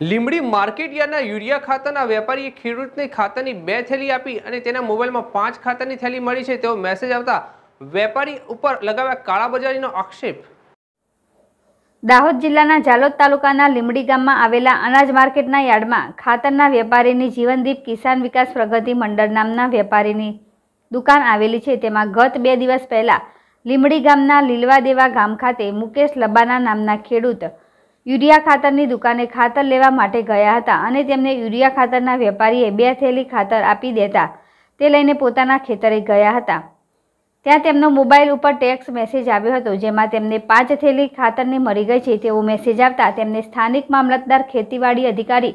Limdi market માર્કેટયાર્ડના urea ખાતરના વેપારીએ ખેડૂતને ખાતરની બે થેલી આપી અને તેના મોબાઈલમાં પાંચ ખાતરની થેલી મળી છે તેવો મેસેજ આવતા વેપારી ઉપર લગાવ્યા કાળાબજારીનો આક્ષેપ દાહોદ જિલ્લાના જાલોદ તાલુકાના લીમડી ગામમાં આવેલા અનાજ માર્કેટના યાર્ડમાં ખાતરના વેપારીની જીવનદીપ કિસાન વિકાસ પ્રગતિ મંડળ નામના વેપારીની દુકાન આવેલી છે તેમાં ગત બે દિવસ પહેલા લીમડી ગામના લીલવાદેવા ગામ ખાતે મુકેશ લબાના નામના ખેડૂત યુરિયા ખાતરની દુકાને ખાતર લેવા માટે ગયા હતા અને તેમને યુરિયા ખાતરના વેપારીએ બે થેલી ખાતર આપી દેતા તે લઈને પોતાના ખેતરે ગયા હતા ત્યાં તેમનો મોબાઈલ ઉપર ટેક્સ મેસેજ આવ્યો હતો જેમાં તેમને પાંચ થેલી ખાતરની મળી ગઈ છે તેવો મેસેજ આવતા તેમને સ્થાનિક મામલતદાર ખેતીવાડી અધિકારી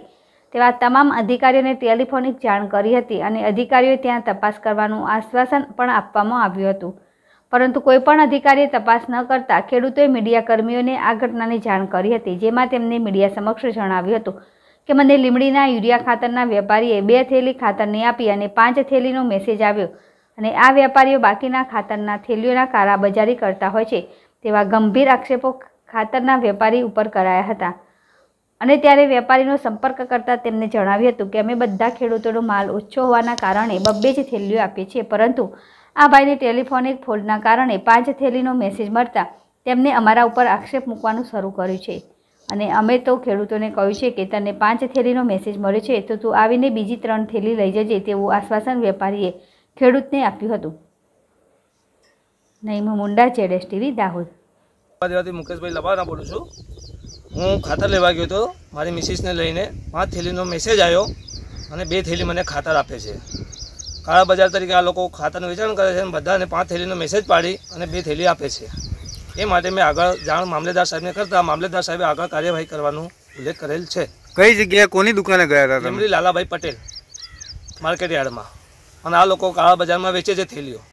તેવા તમામ અધિકારીઓને ટેલિફોનિક જાણ કરી હતી અને અધિકારીઓએ ત્યાં તપાસ કરવાનું આશ્વાસન પણ આપવામાં આવ્યું હતું પરંતુ કોઈપણ અધિકારીએ તપાસ ન કરતા ખેડૂતોએ મીડિયા કર્મીઓને આ ઘટનાની જાણ કરી હતી જેમાં તેમને મીડિયા સમક્ષ જણાવ્યું હતું કે મને લીમડીના યુરિયા ખાતરના વેપારીએ બે થેલી ખાતરની આપી અને પાંચ થેલીનો મેસેજ આવ્યો અને આ વેપારીઓ બાકીના ખાતરના થેલીઓના કારાબજારી કરતા હોય છે તેવા ગંભીર આક્ષેપો ખાતરના વેપારી ઉપર કરાયા હતા અને ત્યારે વેપારીનો સંપર્ક કરતાં તેમને જણાવ્યું હતું કે અમે બધા ખેડૂતોનો માલ ઓછો હોવાના કારણે બબ્બે જ થેલીઓ આપીએ છીએ પરંતુ આ ભાઈને ટેલિફોનિક ફોલ્ડના કારણે પાંચ થેલીનો મેસેજ મળતા તેમને અમારા ઉપર આક્ષેપ મૂકવાનું શરૂ કર્યું છે અને અમે તો ખેડૂતોને કહ્યું છે કે તને પાંચ થેલીનો મેસેજ મળ્યો છે તો તું આવીને બીજી ત્રણ થેલી લઈ જજે તેવું આશ્વાસન વેપારીએ ખેડૂતને આપ્યું હતું નહીં મુંડા જેડેસ ટીવી દાહોદ મુકેશભાઈ લવાના બોલું છું હું ખાતર લેવા ગયો હતો મારી મિસિસને લઈને પાંચ થેલીનો મેસેજ આવ્યો અને બે થેલી મને ખાતર આપે છે કાળા બજાર તરીકે આ લોકો ખાતાનું વેચાણ કરે છે અને બધાને પાંચ થેલીનો મેસેજ પાડી અને બે થેલી આપે છે એ માટે મેં આગળ જાણ મામલેદાર સાહેબને કરતા મામલેદાર સાહેબે આગળ કાર્યવાહી કરવાનો ઉલ્લેખ કરેલ છે કઈ જગ્યાએ કોની દુકાને ગયા હતા લીમડી લાલાભાઈ પટેલ માર્કેટ યાર્ડમાં અને આ લોકો કાળા બજારમાં વેચે છે થેલીઓ